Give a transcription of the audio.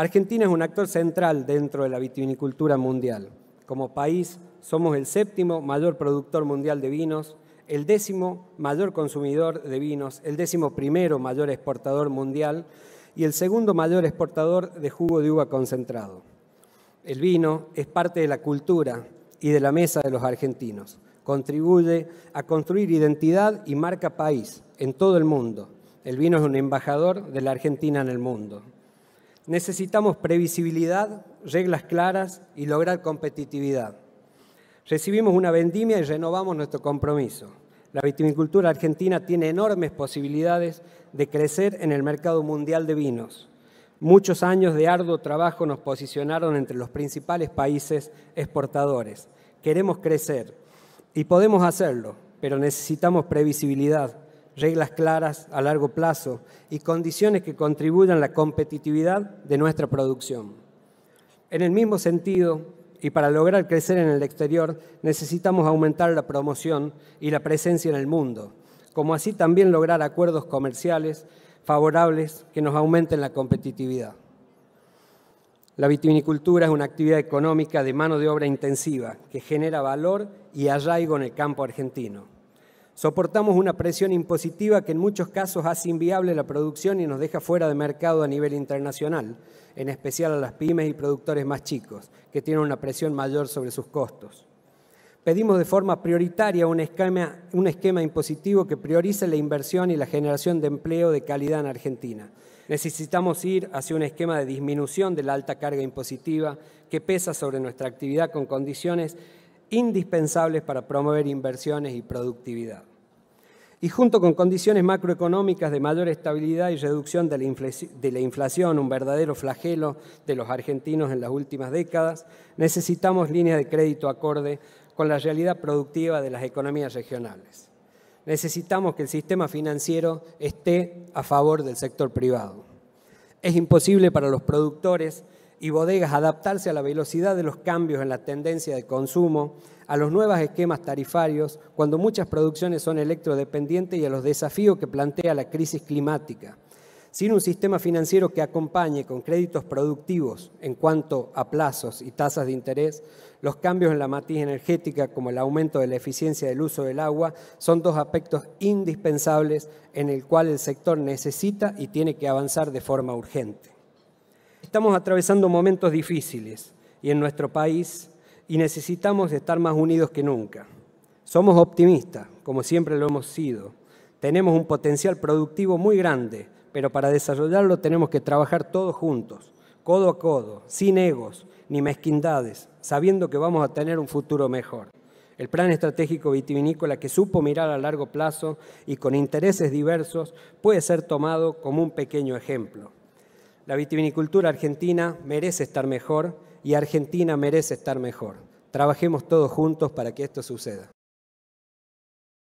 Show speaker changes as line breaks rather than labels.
Argentina es un actor central dentro de la vitivinicultura mundial. Como país, somos el séptimo mayor productor mundial de vinos, el décimo mayor consumidor de vinos, el décimo primero mayor exportador mundial y el segundo mayor exportador de jugo de uva concentrado. El vino es parte de la cultura y de la mesa de los argentinos. Contribuye a construir identidad y marca país en todo el mundo. El vino es un embajador de la Argentina en el mundo necesitamos previsibilidad, reglas claras y lograr competitividad. Recibimos una vendimia y renovamos nuestro compromiso. La viticultura argentina tiene enormes posibilidades de crecer en el mercado mundial de vinos. Muchos años de arduo trabajo nos posicionaron entre los principales países exportadores. Queremos crecer y podemos hacerlo, pero necesitamos previsibilidad, reglas claras a largo plazo y condiciones que contribuyan a la competitividad de nuestra producción. En el mismo sentido, y para lograr crecer en el exterior, necesitamos aumentar la promoción y la presencia en el mundo, como así también lograr acuerdos comerciales favorables que nos aumenten la competitividad. La vitivinicultura es una actividad económica de mano de obra intensiva que genera valor y arraigo en el campo argentino. Soportamos una presión impositiva que en muchos casos hace inviable la producción y nos deja fuera de mercado a nivel internacional, en especial a las pymes y productores más chicos, que tienen una presión mayor sobre sus costos. Pedimos de forma prioritaria un esquema, un esquema impositivo que priorice la inversión y la generación de empleo de calidad en Argentina. Necesitamos ir hacia un esquema de disminución de la alta carga impositiva que pesa sobre nuestra actividad con condiciones indispensables para promover inversiones y productividad y junto con condiciones macroeconómicas de mayor estabilidad y reducción de la, inflación, un verdadero flagelo de los argentinos en las últimas décadas, necesitamos líneas de crédito acorde con la realidad productiva de las economías regionales. Necesitamos que el sistema financiero esté a favor del sector privado. Es imposible para los productores y bodegas adaptarse a la velocidad de los cambios en la tendencia de consumo, a los nuevos esquemas tarifarios, cuando muchas producciones son electrodependientes y a los desafíos que plantea la crisis climática. Sin un sistema financiero que acompañe con créditos productivos en cuanto a plazos y tasas de interés, los cambios en la matriz energética como el aumento de la eficiencia del uso del agua son dos aspectos indispensables en el cual el sector necesita y tiene que avanzar de forma urgente. Estamos atravesando momentos difíciles y en nuestro país y necesitamos estar más unidos que nunca. Somos optimistas, como siempre lo hemos sido. Tenemos un potencial productivo muy grande, pero para desarrollarlo tenemos que trabajar todos juntos, codo a codo, sin egos ni mezquindades, sabiendo que vamos a tener un futuro mejor. El plan estratégico vitivinícola que supo mirar a largo plazo y con intereses diversos puede ser tomado como un pequeño ejemplo la vitivinicultura argentina merece estar mejor y Argentina merece estar mejor. Trabajemos todos juntos para que esto suceda.